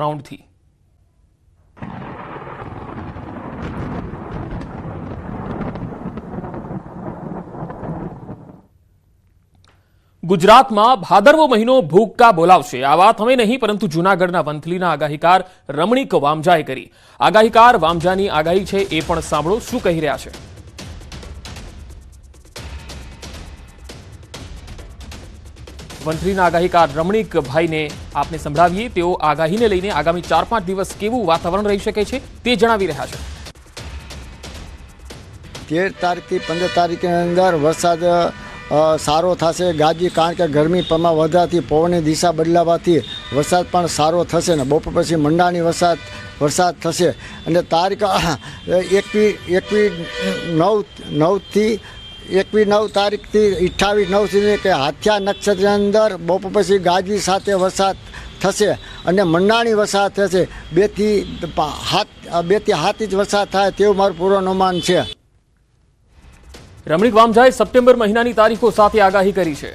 રાઉન્ડથી ગુજરાતમાં ભાદરવો મહિનો ભૂક્કા બોલાવશે આ વાત હવે નહીં પરંતુ જૂનાગઢના વંથલીના આગાહીકાર રમણીક વામજાએ કરી આગાહીકાર વામજાની આગાહી છે એ પણ સાંભળો શું કહી રહ્યા છે મંત્રીના આગાહીકાર રમણીકભાઈને આપને સંભળાવીએ તેઓ આગાહીને લઈને આગામી ચાર પાંચ દિવસ કેવું વાતાવરણ રહી શકે છે તે જણાવી રહ્યા છે તેર તારીખથી પંદર તારીખની અંદર વરસાદ સારો થશે ગાજી કારણ કે ગરમી પ્રમાણ વધારથી પવનની દિશા બદલાવાથી વરસાદ પણ સારો થશે ને બપોર પછી મંડાની વરસાદ વરસાદ થશે અને તારીખ એકવી એકવીસ નવ નવથી એકવીસ નવ તારીખથી અઠ્ઠાવીસ નવ સુધી કે હાથિયા નક્ષત્રની અંદર બપોર પછી ગાજવી સાથે વરસાદ થશે અને મંડાણી વરસાદ થશે બેથી હાથ બેથી હાથ જ વરસાદ થાય તેવું મારું પૂર્વનુમાન છે રમણીક વામઝાએ સપ્ટેમ્બર મહિનાની તારીખો સાથે આગાહી કરી છે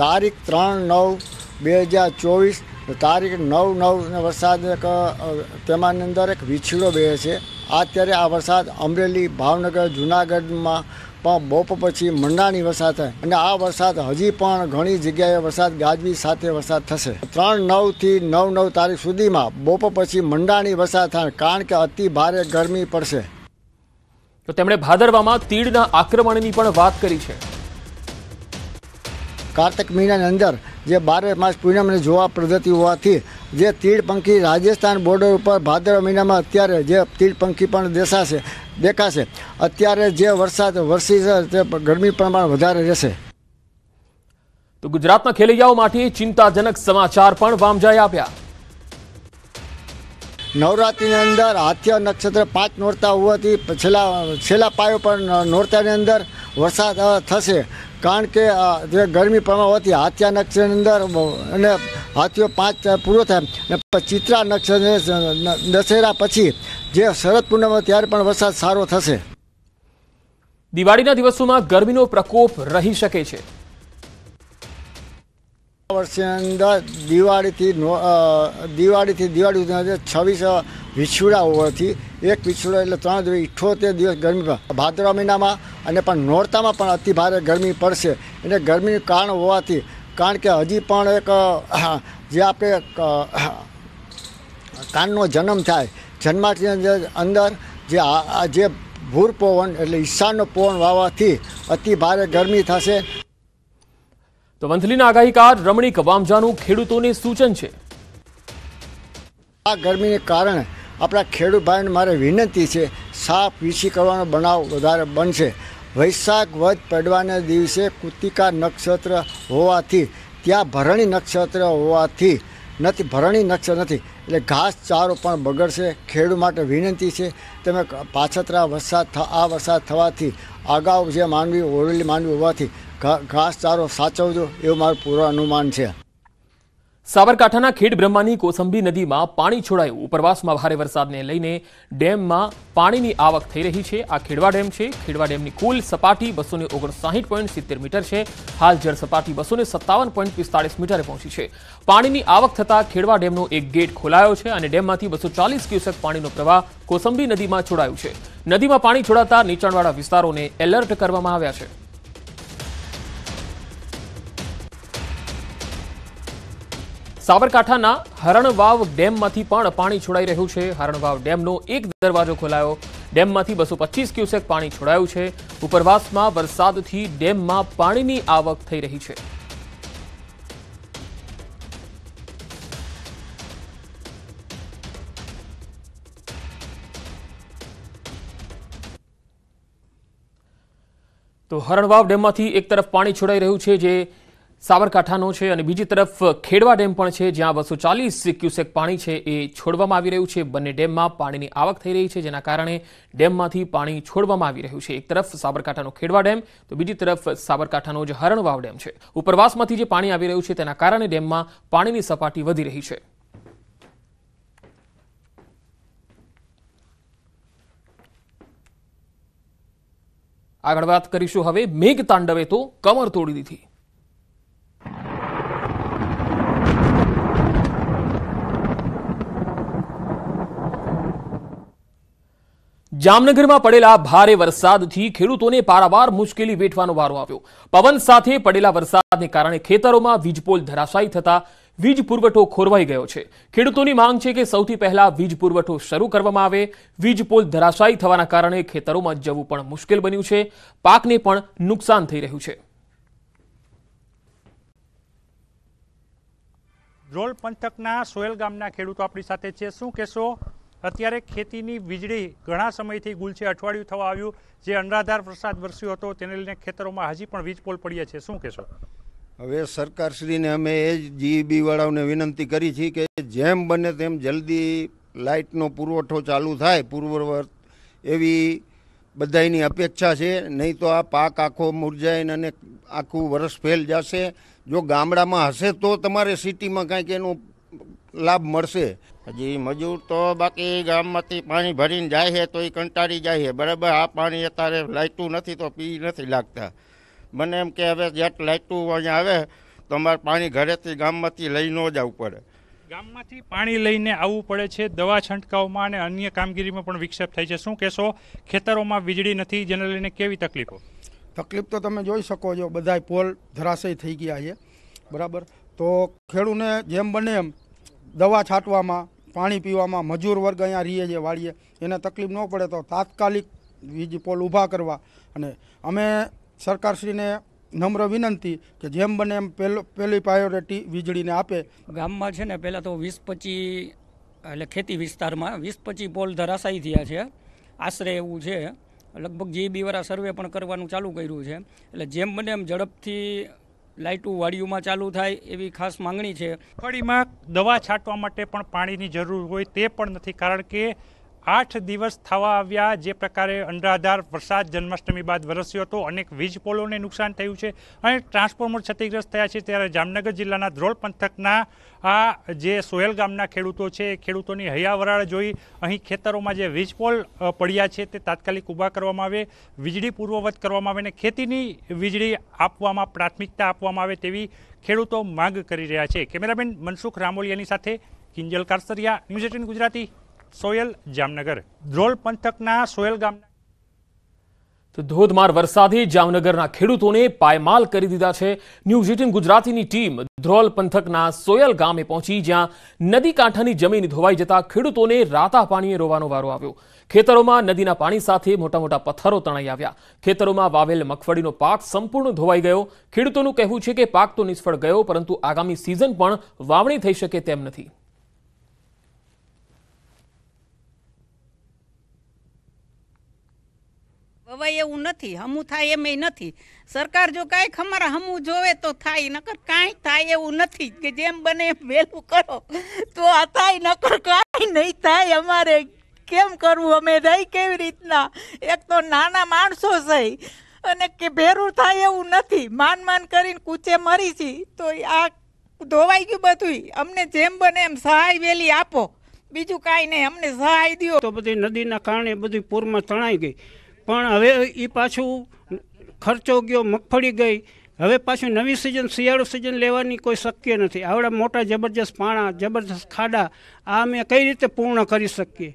તારીખ ત્રણ નવ બે હજાર ચોવીસ તારીખ નવ નવ વરસાદ તેમાંની અંદર એક વીછડો બે છે અત્યારે આ વરસાદ અમરેલી ભાવનગર જુનાગઢમાં પણ બપોર પછી મંડાણી વરસાદ થાય અને આ વરસાદ હજી પણ ઘણી જગ્યાએ વરસાદ ગાજવી સાથે વરસાદ થશે ત્રણ નવથી નવ નવ તારીખ સુધીમાં બપોર પછી મંડાણી વરસાદ થાય કારણ કે અતિ ભારે ગરમી પડશે તો તેમણે ભાદરવામાં તીડના આક્રમણની પણ વાત કરી છે કાર્તક મહિનાની અંદર જે બારે માસ પૂનમને જોવા પદ્ધતિ હોવાથી જે તીડપંખી રાજસ્થાન બોર્ડર ઉપર ભાદરવા મહિનામાં અત્યારે જે તીડપંખી પણ દેખાશે દેખાશે અત્યારે જે વરસાદ વરસી છે તે ગરમી પ્રમાણ વધારે રહેશે તો ગુજરાતના ખેલૈયાઓ માટે ચિંતાજનક સમાચાર પણ વામજાએ આપ્યા નવરાત્રિની અંદર હાથિયા નક્ષત્ર પાંચ નોરતા હોવાથી છેલ્લા છેલ્લા પાયો પણ નોરતાની અંદર વરસાદ થશે કારણ કે જે ગરમી પ્રમાણ હોતી હાથિયા નક્ષત્રની અંદર અને હાથીઓ પાંચ પૂરો થાય અને ચિત્રા નક્ષત્ર દશેરા પછી જે શરદ પૂનમ ત્યારે પણ વરસાદ સારો થશે દિવાળીના દિવસોમાં ગરમીનો પ્રકોપ રહી શકે છે વર્ષે અંદર દિવાળીથી દિવાળીથી દિવાળી છવ્વીસ વિછુડા હોવાથી એક પીછડો એટલે ત્રણ દિવસ ઇઠ્ઠોતેર દિવસ ગરમીમાં ભાદરવા મહિનામાં અને પણ નોરતામાં પણ અતિ ભારે ગરમી પડશે એટલે ગરમીનું કારણ હોવાથી કારણ કે હજી પણ એક જે આપણે કાનનો જન્મ થાય જન્માથી અંદર જે આ જે ભૂર પવન એટલે ઈશાનનો પવન વાવાથી અતિ ભારે ગરમી થશે તો વંથલીના આગાહીકાર રમણીક વામજાનું ખેડૂતોને સૂચન છે આ ગરમીને કારણે આપણા ખેડૂત ભાઈને મારે વિનંતી છે સાફ વીછી કરવાનો બનાવ વધારે બનશે વૈશાખ વધ પડવાના દિવસે કૃતિકા નક્ષત્ર હોવાથી ત્યાં ભરણી નક્ષત્ર હોવાથી નથી ભરણી નક્ષત્ર નથી એટલે ઘાસ ચારો પણ બગડશે ખેડૂત માટે વિનંતી છે તમે પાછતરા વરસાદ આ વરસાદ થવાથી અગાઉ જે માનવી ઓરેલી માનવી હોવાથી ઘાસ ચારો સાચવજો એવું મારું પૂર્વ અનુમાન છે સાબરકાંઠાના ખેડ બ્રહ્માની કોસંબી નદીમાં પાણી છોડાયું ઉપરવાસમાં ભારે વરસાદને લઈને ડેમમાં પાણીની આવક થઈ રહી છે આ ખેડવા ડેમ છે ખેડવા ડેમની કુલ સપાટી બસો ઓગણસાઠ મીટર છે હાલ જળ સપાટી બસો સત્તાવન મીટરે પહોંચી છે પાણીની આવક થતાં ખેડવા ડેમનો એક ગેટ ખોલાયો છે અને ડેમમાંથી બસો ચાલીસ ક્યુસેક પાણીનો પ્રવાહ કોસંબી નદીમાં છોડાયું છે નદીમાં પાણી છોડાતા નીચાણવાળા વિસ્તારોને એલર્ટ કરવામાં આવ્યા છે સાબરકાંઠાના હરણવાવ ડેમમાંથી પણ પાણી છોડાઈ રહ્યું છે હરણવાવ ડેમનો એક દરવાજો ખોલાયો ડેમમાંથી બસો ક્યુસેક પાણી છોડાયું છે ઉપરવાસમાં વરસાદથી ડેમમાં પાણીની આવક થઈ રહી છે તો હરણવાવ ડેમમાંથી એક તરફ પાણી છોડાઈ રહ્યું છે જે સાબરકાંઠાનો છે અને બીજી તરફ ખેડવા ડેમ પણ છે જ્યાં બસો ચાલીસ ક્યુસેક પાણી છે એ છોડવામાં આવી રહ્યું છે બંને ડેમમાં પાણીની આવક થઈ રહી છે જેના કારણે ડેમમાંથી પાણી છોડવામાં આવી રહ્યું છે એક તરફ સાબરકાંઠાનો ખેડવા ડેમ તો બીજી તરફ સાબરકાંઠાનો જે હરણવાવ ડેમ છે ઉપરવાસમાંથી જે પાણી આવી રહ્યું છે તેના કારણે ડેમમાં પાણીની સપાટી વધી રહી છે આગળ વાત કરીશું હવે મેઘ તાંડવે તો કમર તોડી દીધી જામનગરમાં પડેલા ભારે વરસાદથી ખેડૂતોને પારાવાર મુશ્કેલી વેઠવાનો વારો આવ્યો પવન સાથે પડેલા વરસાદને કારણે ખેતરોમાં વીજપોલ ધરાશાયી થતા વીજ પુરવઠો ખોરવાઈ ગયો છે ખેડૂતોની માંગ છે કે સૌથી પહેલા વીજ પુરવઠો શરૂ કરવામાં આવે વીજપોલ ધરાશાયી થવાના કારણે ખેતરોમાં જવું પણ મુશ્કેલ બન્યું છે પાકને પણ નુકસાન થઈ રહ્યું છે રોલ પંથકના સોયલ ગામના ખેડૂતો આપણી સાથે છે શું કહેશો અત્યારે ખેતીની વીજળી ઘણા સમયથી ગુલ અઠવાડિયું થવા આવ્યું જે અનરાધાર વરસાદ વરસ્યો હતો તેને લઈને ખેતરોમાં હજી પણ વીજ પોલ પડ્યા છે શું કહેશો હવે સરકારશ્રીને અમે એ જ જીઈબીવાળાઓને વિનંતી કરી છીએ કે જેમ બને તેમ જલ્દી લાઇટનો પુરવઠો ચાલુ થાય પૂર્વવર્ત એવી બધાની અપેક્ષા છે નહીં તો આ પાક આખો મુરઝાઈને અને આખું વરસ ફેલ જશે જો ગામડામાં હશે તો તમારે સિટીમાં કાંઈક એનો લાભ મળશે હજી મજૂર તો બાકી ગામમાંથી પાણી ભરીને જાય છે તો એ કંટાળી જાય છે બરાબર આ પાણી અત્યારે લાઇટું નથી તો પી નથી લાગતા મને એમ કે હવે જેટ લાઇટું અહીંયા આવે તો અમારે પાણી ઘરેથી ગામમાંથી લઈ ન જવું પડે ગામમાંથી પાણી લઈને આવવું પડે છે દવા છંટકાવમાં અને અન્ય કામગીરીમાં પણ વિક્ષેપ થાય છે શું કહેશો ખેતરોમાં વીજળી નથી જેને લઈને કેવી તકલીફો તકલીફ તો તમે જોઈ શકો છો બધા પોલ ધરાશય થઈ ગયા છે બરાબર તો ખેડૂને જેમ બને એમ દવા છાંટવામાં પાણી પીવામાં મજૂર વર્ગ અહીંયા રહીએ જે વાળીએ એને તકલીફ ન પડે તો તાત્કાલિક વીજ પોલ ઊભા કરવા અને અમે સરકારશ્રીને નમ્ર વિનંતી કે જેમ બને એમ પહેલો પહેલી પ્રાયોરિટી વીજળીને આપે ગામમાં છે ને પહેલાં તો વીસ પચીસ એટલે ખેતી વિસ્તારમાં વીસ પચીસ પોલ ધરાશાઈ થયા છે આશરે એવું છે લગભગ જે બી બીવારા સર્વે પણ કરવાનું ચાલુ કર્યું છે એટલે જેમ બને એમ ઝડપથી લાઇટું વાડીઓમાં ચાલુ થાય એવી ખાસ માંગણી છે ફળીમાં દવા છાંટવા માટે પણ પાણીની જરૂર હોય તે પણ નથી કારણ કે આઠ દિવસ થવા આવ્યા જે પ્રકારે અનરાધાર વરસાદ જન્માષ્ટમી બાદ વરસ્યો હતો અનેક વીજ પોલોને નુકસાન થયું છે અને ટ્રાન્સફોર્મર ક્ષતિગ્રસ્ત થયા છે ત્યારે જામનગર જિલ્લાના ધ્રોલ પંથકના આ જે સોયલ ગામના ખેડૂતો છે ખેડૂતોની હૈયાવરાળ જોઈ અહીં ખેતરોમાં જે વીજ પોલ પડ્યા છે તે તાત્કાલિક ઊભા કરવામાં આવે વીજળી પૂર્વવત કરવામાં આવે અને ખેતીની વીજળી આપવામાં પ્રાથમિકતા આપવામાં આવે તેવી ખેડૂતો માંગ કરી રહ્યા છે કેમેરામેન મનસુખ રામોલિયાની સાથે કિંજલ કારસરિયા ન્યૂઝ એટીન ગુજરાતી સોયલ જામનગર ધ્રોલ પંથકના સોયલ ગામના ધોધમાર વરસાદે જામનગરના ખેડૂતોને પાયમાલ કરી દીધા છે ન્યૂઝ એટીન ગુજરાતીની ટીમ ધ્રોલ પંથકના સોયલ ગામે પહોંચી જ્યાં નદી કાંઠાની જમીન ધોવાઈ જતા ખેડૂતોને રાતા પાણીએ રોવાનો વારો આવ્યો ખેતરોમાં નદીના પાણી સાથે મોટા મોટા પથ્થરો તણાઈ આવ્યા ખેતરોમાં વાવેલ મગફળીનો પાક સંપૂર્ણ ધોવાઈ ગયો ખેડૂતોનું કહેવું છે કે પાક તો નિષ્ફળ ગયો પરંતુ આગામી સિઝન પણ વાવણી થઈ શકે તેમ નથી હવે એવું નથી હમું થાય એમ નથી સરકાર જો કાંઈક અમારા હમું જોવે તો થાય નકર કાંઈ થાય એવું નથી કે જેમ બને એમ વહેલું કરો તો આ થાય નકર કાંઈ નહીં થાય અમારે કેમ કરવું અમે રહી કેવી રીતના એક તો નાના માણસો છે અને કે ભેરું થાય એવું નથી માન માન કરીને કૂચે મરી છે તો આ ધોવાઈ ગયું બધું અમને જેમ બને એમ સહાય વહેલી આપો બીજું કાંઈ નહીં અમને સહાય દો તો બધી નદીના કારણે બધી પૂરમાં તણાઈ ગઈ પણ હવે એ પાછું ખર્ચો ગયો મગફળી ગઈ હવે પાછું નવી સિઝન શિયાળો સિઝન લેવાની કોઈ શક્ય નથી આવડા મોટા જબરજસ્ત પાણા જબરજસ્ત ખાડા આ અમે કઈ રીતે પૂર્ણ કરી શકીએ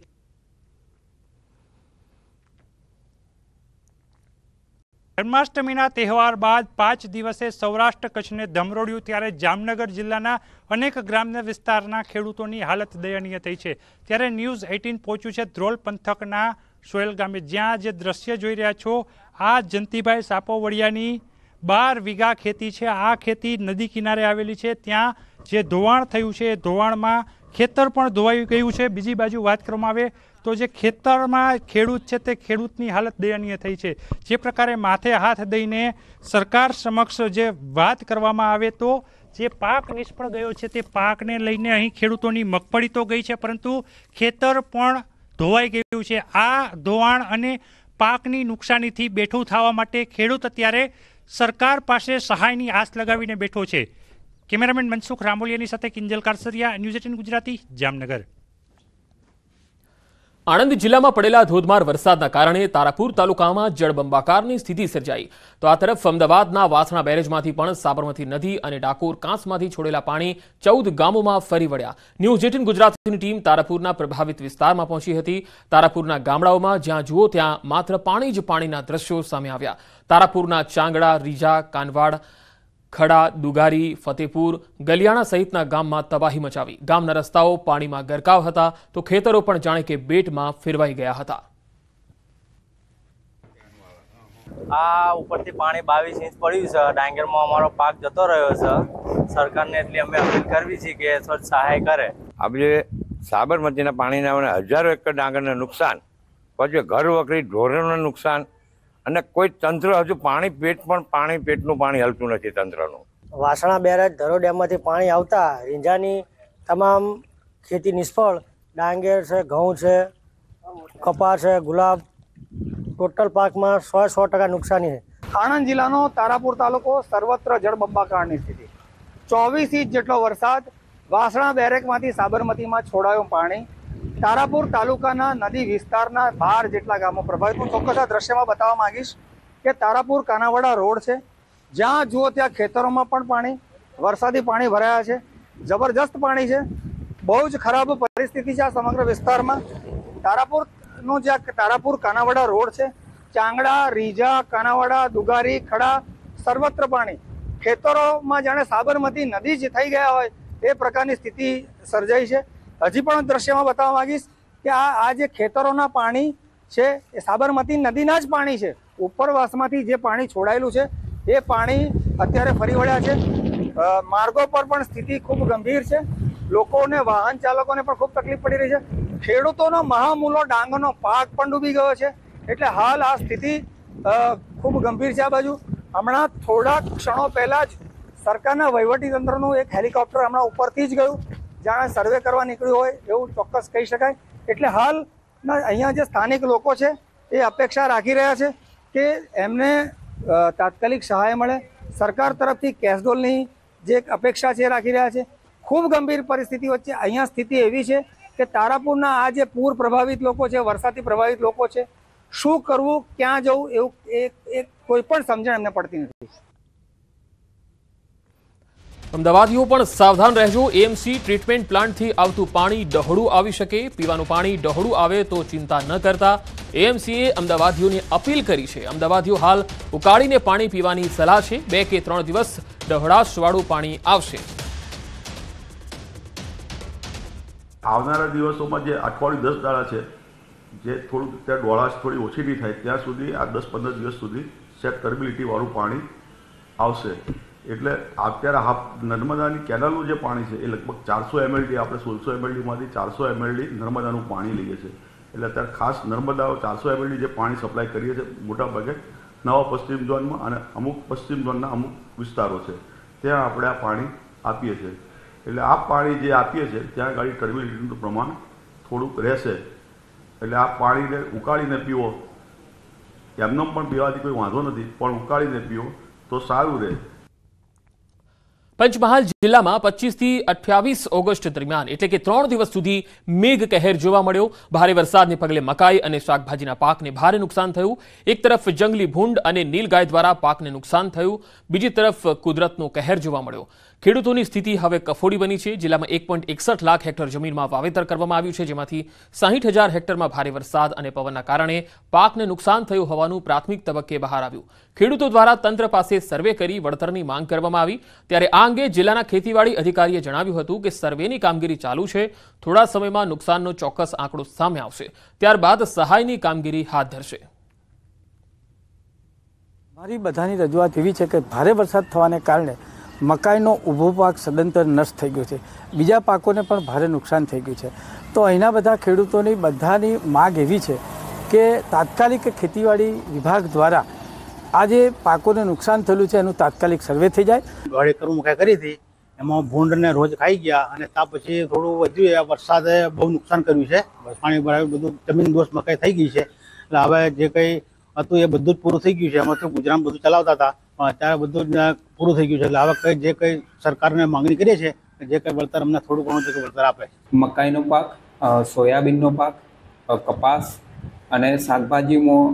જન્માષ્ટમીના તહેવાર બાદ પાંચ દિવસે સૌરાષ્ટ્ર કચ્છને ધમરોડ્યું ત્યારે જામનગર જિલ્લાના અનેક ગ્રામ્ય વિસ્તારના ખેડૂતોની હાલત દયનીય થઈ છે ત્યારે ન્યૂઝ એઇટીન પહોંચ્યું છે ધ્રોલ પંથકના સોયલ ગામે જ્યાં જે દ્રશ્ય જોઈ રહ્યા છો આ જંતીભાઈ સાપોવડિયાની બાર વીઘા ખેતી છે આ ખેતી નદી કિનારે આવેલી છે ત્યાં જે ધોવાણ થયું છે એ ધોવાણમાં ખેતર પણ ધોવાઈ ગયું છે બીજી બાજુ વાત કરવામાં આવે તો જે ખેતરમાં ખેડૂત છે તે ખેડૂતની હાલત દયનીય થઈ છે જે પ્રકારે માથે હાથ દઈને સરકાર સમક્ષ જે વાત કરવામાં આવે તો જે પાક નિષ્ફળ ગયો છે તે પાકને લઈને અહીં ખેડૂતોની મગફળી તો ગઈ છે પરંતુ ખેતર પણ ધોવાઈ ગયું છે આ ધોવાણ અને પાકની નુકસાનીથી બેઠું થવા માટે ખેડૂત અત્યારે સરકાર પાસે સહાયની આશ લગાવીને બેઠો છે કેમેરામેન મનસુખ રામોલિયાની સાથે કિંજલ કારસરિયા ન્યૂઝ એટીન ગુજરાતી જામનગર આણંદ જિલ્લામાં પડેલા ધોધમાર વરસાદના કારણે તારાપુર તાલુકામાં જળબંબાકારની સ્થિતિ સર્જાઈ તો આ તરફ અમદાવાદના વાસણા બેરેજમાંથી પણ સાબરમતી નદી અને ડાકોર કાંસમાંથી છોડેલા પાણી ચૌદ ગામોમાં ફરી વળ્યા ન્યૂઝ એટીન ગુજરાતની ટીમ તારાપુરના પ્રભાવિત વિસ્તારમાં પહોંચી હતી તારાપુરના ગામડાઓમાં જ્યાં જુઓ ત્યાં માત્ર પાણી જ પાણીના દ્રશ્યો સામે આવ્યા તારાપુરના ચાંગડા રીજા કાનવાડ ખડા દુગારી ફતેપુર ગલિયાણા સહિતના ગામમાં તબાહી મચાવી ગામના રસ્તાઓ પાણીમાં ગરકાવ હતા તો ખેતરો પણ જાણે કે બેટમાં ફેરવાઈ ગયા હતા આ ઉપરથી પાણી બાવીસ ઇંચ પડ્યું છે ડાંગરમાં અમારો પાક જતો રહ્યો છે સરકારને એટલી અમે અપીલ કરવી છે કે થોડી સહાય કરે આ આપણે સાબરમતીના પાણીના હજારો એકર ડાંગરને નુકસાન પછી ઘર વકરી ઢોરનું નુકસાન અને કોઈ તંત્ર હજુ પાણી પેટ પણ પાણી પેટનું પાણી હલતું નથી તંત્રનું વાસણા બેરેજ ધરો ડેમમાંથી પાણી આવતા રીંઝાની તમામ ખેતી નિષ્ફળ ડાંગેર છે ઘઉં છે કપાસ છે ગુલાબ ટોટલ પાકમાં સો સો ટકા નુકસાની છે આણંદ જિલ્લાનો તારાપુર તાલુકો સર્વત્ર જળબંબાકારની સ્થિતિ ચોવીસ ઇંચ જેટલો વરસાદ વાસણા બેરેકમાંથી સાબરમતીમાં છોડાયું પાણી તારાપુર તાલુકાના નદી વિસ્તારના બાર જેટલા ગામો પ્રભાવિત હું ચોક્કસ આ દ્રશ્યમાં બતાવવા માંગીશ કે તારાપુર કાનાવાડા રોડ છે જ્યાં જુઓ ત્યાં ખેતરોમાં પણ પાણી વરસાદી પાણી ભરાયા છે જબરજસ્ત પાણી છે બહુ જ ખરાબ પરિસ્થિતિ છે આ સમગ્ર વિસ્તારમાં તારાપુરનો જ્યાં તારાપુર કાનાવાડા રોડ છે ચાંગડા રીજા કાનાવાડા દુગારી ખડા સર્વત્ર પાણી ખેતરોમાં જાણે સાબરમતી નદી જ થઈ ગયા હોય એ પ્રકારની સ્થિતિ સર્જાઈ છે હજી પણ હું દ્રશ્યમાં બતાવવા માંગીશ કે આ આ જે ખેતરોના પાણી છે એ સાબરમતી નદીના જ પાણી છે ઉપરવાસમાંથી જે પાણી છોડાયેલું છે એ પાણી અત્યારે ફરી વળ્યા છે માર્ગો પર પણ સ્થિતિ ખૂબ ગંભીર છે લોકોને વાહન ચાલકોને પણ ખૂબ તકલીફ પડી રહી છે ખેડૂતોનો મહામૂલો ડાંગનો પાક પણ ડૂબી ગયો છે એટલે હાલ આ સ્થિતિ ખૂબ ગંભીર છે આ બાજુ હમણાં થોડાક ક્ષણો પહેલાં જ સરકારના વહીવટી તંત્રનું એક હેલિકોપ્ટર હમણાં ઉપરથી જ ગયું જાણે સર્વે કરવા નીકળ્યું હોય એવું ચોક્કસ કહી શકાય એટલે હાલના અહીંયા જે સ્થાનિક લોકો છે એ અપેક્ષા રાખી રહ્યા છે કે એમને તાત્કાલિક સહાય મળે સરકાર તરફથી કેસડોલની જે અપેક્ષા છે રાખી રહ્યા છે ખૂબ ગંભીર પરિસ્થિતિ વચ્ચે અહીંયા સ્થિતિ એવી છે કે તારાપુરના આ જે પૂર પ્રભાવિત લોકો છે વરસાદથી પ્રભાવિત લોકો છે શું કરવું ક્યાં જવું એવું એક કોઈ પણ સમજણ એમને પડતી નથી અમદાવાદીઓ પણ સાવધાન રહેજો એમસી ટ્રીટમેન્ટ પ્લાન્ટથી આવતું પાણી ડહોળું આવી શકે પીવાનું પાણી ડહોળું આવે તો ચિંતા ન કરતા એએમસીએ અમદાવાદીઓને અપીલ કરી છે અમદાવાદીઓ હાલ ઉકાળીને પાણી પીવાની સલાહ છે બે કે ત્રણ દિવસ ડહોળાશવાળું પાણી આવશે આવનારા દિવસોમાં જે અઠવાડિયું દસ દાડા છે જે થોડું ત્યાં ડોળાશ થોડી ઓછી નહીં થાય ત્યાં સુધી આ દસ પંદર દિવસ સુધી સેટ કરબિલિટીવાળું પાણી આવશે એટલે અત્યારે હાફ નર્મદાની કેનાલનું જે પાણી છે એ લગભગ ચારસો એમએલડી આપણે સોળસો એમએલડીમાંથી ચારસો એમએલડી નર્મદાનું પાણી લઈએ છીએ એટલે અત્યારે ખાસ નર્મદા ચારસો એમએલડી જે પાણી સપ્લાય કરીએ છીએ મોટાભાગે નવા પશ્ચિમ ઝોનમાં અને અમુક પશ્ચિમ ઝોનના અમુક વિસ્તારો છે ત્યાં આપણે આ પાણી આપીએ છીએ એટલે આ પાણી જે આપીએ છીએ ત્યાં ગાડી ટર્મિલિટીનું પ્રમાણ થોડુંક રહેશે એટલે આ પાણીને ઉકાળીને પીવો એમનો પણ પીવાથી કોઈ વાંધો નથી પણ ઉકાળીને પીવો તો સારું રહે પંચમહાલ કિલ્લામાં પચીસથી અઠ્યાવીસ ઓગસ્ટ દરમિયાન એટલે કે ત્રણ દિવસ સુધી મેઘ કહેર જોવા મળ્યો ભારે વરસાદને પગલે મકાઈ અને શાકભાજીના પાકને ભારે નુકસાન થયું એક તરફ જંગલી ભૂંડ અને નીલગાય દ્વારા પાકને નુકસાન થયું બીજી તરફ કુદરતનો કહેર જોવા મળ્યો ખેડૂતોની સ્થિતિ હવે કફોડી બની છે જિલ્લામાં એક પોઈન્ટ એકસઠ લાખ હેક્ટર જમીનમાં વાવેતર કરવામાં આવ્યું છે જેમાંથી સાહીઠ હજાર હેક્ટરમાં ભારે વરસાદ અને પવનના કારણે પાકને નુકસાન થયું હોવાનું પ્રાથમિક તબક્કે બહાર આવ્યું ખેડૂતો દ્વારા તંત્ર પાસે સર્વે કરી વળતરની માંગ કરવામાં આવી ત્યારે આ અંગે જિલ્લાના ખેતીવાડી અધિકારીએ જણાવ્યું હતું કે સર્વેની કામગીરી ચાલુ છે થોડા સમયમાં નુકસાનનો ચોક્કસ આંકડો સામે આવશે ત્યારબાદ સહાયની કામગીરી હાથ ધરશે મારી બધાની રજૂઆત એવી છે કે ભારે વરસાદ થવાને કારણે મકાઈનો ઊભો પાક સદંતર નષ્ટ થઈ ગયો છે બીજા પાકોને પણ ભારે નુકસાન થઈ ગયું છે તો અહીંના બધા ખેડૂતોની બધાની માગ એવી છે કે તાત્કાલિક ખેતીવાડી વિભાગ દ્વારા આ જે પાકોને નુકસાન થયેલું છે એનું તાત્કાલિક સર્વે થઈ જાય વાડે કરી હતી એમાં ભૂંડને રોજ ખાઈ ગયા અને ત્યાં પછી થોડું વધ્યું વરસાદે બહુ નુકસાન કર્યું છે પાણી ભરાયું બધું જમીન દોષ મકાઈ થઈ ગઈ છે એટલે હવે જે કંઈ હતું એ બધું જ પૂરું થઈ ગયું છે એમાંથી ગુજરાન બધું ચલાવતા હતા પણ અત્યારે બધું જ પૂરું થઈ ગયું છે એટલે હવે કંઈ જે કંઈ સરકારને માંગણી કરીએ છે જે કંઈ વળતર અમને થોડું ઘણું જે વળતર આપે મકાઈનો પાક સોયાબીનનો પાક કપાસ અને શાકભાજીમાં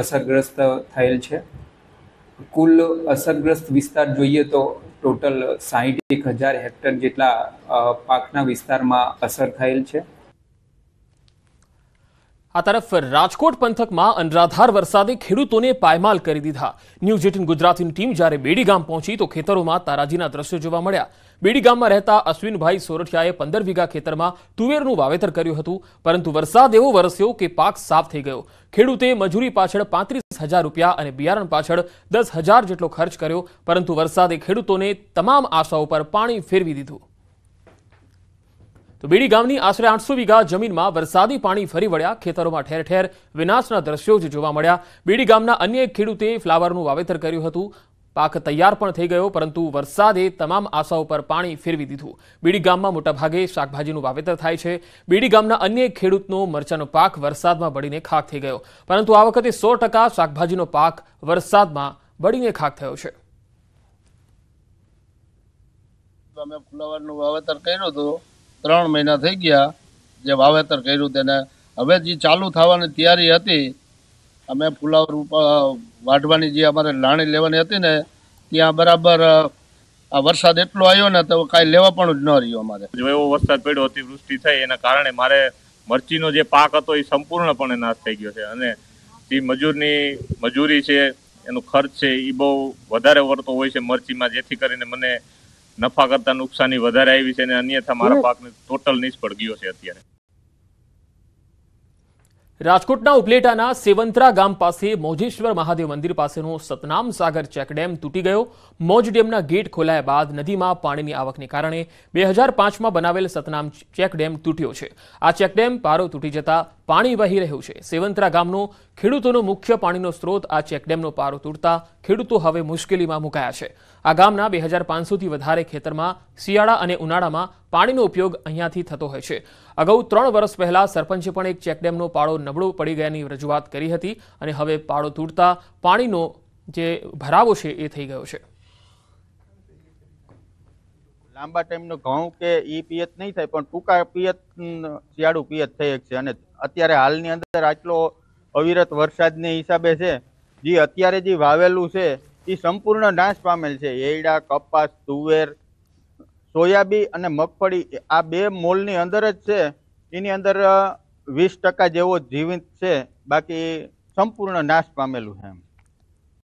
અસરગ્રસ્ત થયેલ છે કુલ અસરગ્રસ્ત વિસ્તાર જોઈએ તો ટોટલ સાહીઠ એક હજાર હેક્ટર જેટલા પાકના વિસ્તારમાં અસર થયેલ છે આ તરફ રાજકોટ પંથકમાં અનરાધાર વરસાદે ખેડૂતોને પાયમાલ કરી દીધા ન્યૂઝ એટીન ગુજરાતીની ટીમ જ્યારે બેડી ગામ પહોંચી તો ખેતરોમાં તારાજીના દ્રશ્યો જોવા મળ્યા બેડી ગામમાં રહેતા અશ્વિનભાઈ સોરઠિયાએ પંદર વીઘા ખેતરમાં તુવેરનું વાવેતર કર્યું હતું પરંતુ વરસાદ એવો વરસ્યો કે પાક સાફ થઈ ગયો ખેડૂતે મજૂરી પાછળ પાંત્રીસ હજાર રૂપિયા અને બિયારણ પાછળ દસ હજાર જેટલો ખર્ચ કર્યો પરંતુ વરસાદે ખેડૂતોને તમામ આશાઓ પર પાણી ફેરવી દીધું તો બીડી ગામની આશરે આઠસો વીઘા જમીનમાં વરસાદી પાણી ફરી વળ્યા ખેતરોમાં ઠેર ઠેર વિનાશના દ્રશ્યો જ જોવા મળ્યા બીડી ગામના અન્ય એક ખેડૂતે ફ્લાવરનું વાવેતર કર્યું હતું પાક તૈયાર પણ થઈ ગયો પરંતુ વરસાદે તમામ આશા ઉપર પાણી ફેરવી દીધું બીડી ગામમાં મોટાભાગે શાકભાજીનું વાવેતર થાય છે બીડી ગામના અન્ય ખેડૂતનો મરચાનો પાક વરસાદમાં બળીને ખાક થઈ ગયો પરંતુ આ વખતે સો શાકભાજીનો પાક વરસાદમાં બળીને ખાક થયો છે અમે ફુલાવરનું વાવેતર કર્યું હતું ત્રણ મહિના થઈ ગયા જે વાવેતર કર્યું તેને હવે જે ચાલુ થવાની તૈયારી હતી અમે ફુલાવર વાઢવાની જે અમારે લાણી લેવાની હતી ને ત્યાં બરાબર આ વરસાદ એટલો આવ્યો ને તો કાંઈ લેવા પણ જ ન રહ્યો અમારે જો એવો વરસાદ પડ્યો અતિવૃષ્ટિ થઈ એના કારણે મારે મરચીનો જે પાક હતો એ સંપૂર્ણપણે નાશ થઈ ગયો છે અને જે મજૂરની મજૂરી છે એનો ખર્ચ છે એ બહુ વધારે વળતો હોય છે મરચીમાં જેથી કરીને મને નફા કરતા નુકસાની વધારે આવી છે અને અન્યથા મારા પાકને ટોટલ નિષ્ફળ ગયો છે અત્યારે રાજકોટના ઉપલેટાના સેવંતરા ગામ પાસે મોજેશ્વર મહાદેવ મંદિર પાસેનો સતનામ સાગર ચેકડેમ તૂટી ગયો મોજ ડેમના ગેટ ખોલાયા બાદ નદીમાં પાણીની આવકને કારણે બે હજાર પાંચમાં બનાવેલ સતનામ ચેકડેમ તૂટ્યો છે આ ચેકડેમ પારો તૂટી જતા પાણી વહી રહ્યું છે સેવંતરા ગામનો ખેડૂતોનો મુખ્ય પાણીનો સ્ત્રોત આ ચેકડેમનો પારો તૂટતા ખેડૂતો હવે મુશ્કેલીમાં મુકાયા છે આ ગામના બે હજાર પાંચસોથી વધારે ખેતરમાં શિયાળા અને ઉનાળામાં પાણીનો ઉપયોગ અહીંયાથી થતો હોય છે અગાઉ ત્રણ વર્ષ પહેલાં સરપંચે પણ એક ચેકડેમનો પાળો નબળો પડી ગયાની રજૂઆત કરી હતી અને હવે પાળો તૂટતા પાણીનો જે ભરાવો છે એ થઈ ગયો છે લાંબા ટાઈમનો ઘઉં કે એ પિયત નહીં થાય પણ ટૂંકા પિયત શિયાળુ પિયત થઈ છે અને અત્યારે હાલની અંદર આટલો અવિરત વરસાદને હિસાબે છે જે અત્યારે જે વાવેલું છે એ સંપૂર્ણ નાશ પામેલ છે એયડા કપાસ તુવેર સોયાબી અને મગફળી આ બે મોલની અંદર જ છે એની અંદર વીસ ટકા જેવો જીવિત છે બાકી સંપૂર્ણ નાશ પામેલું છે એમ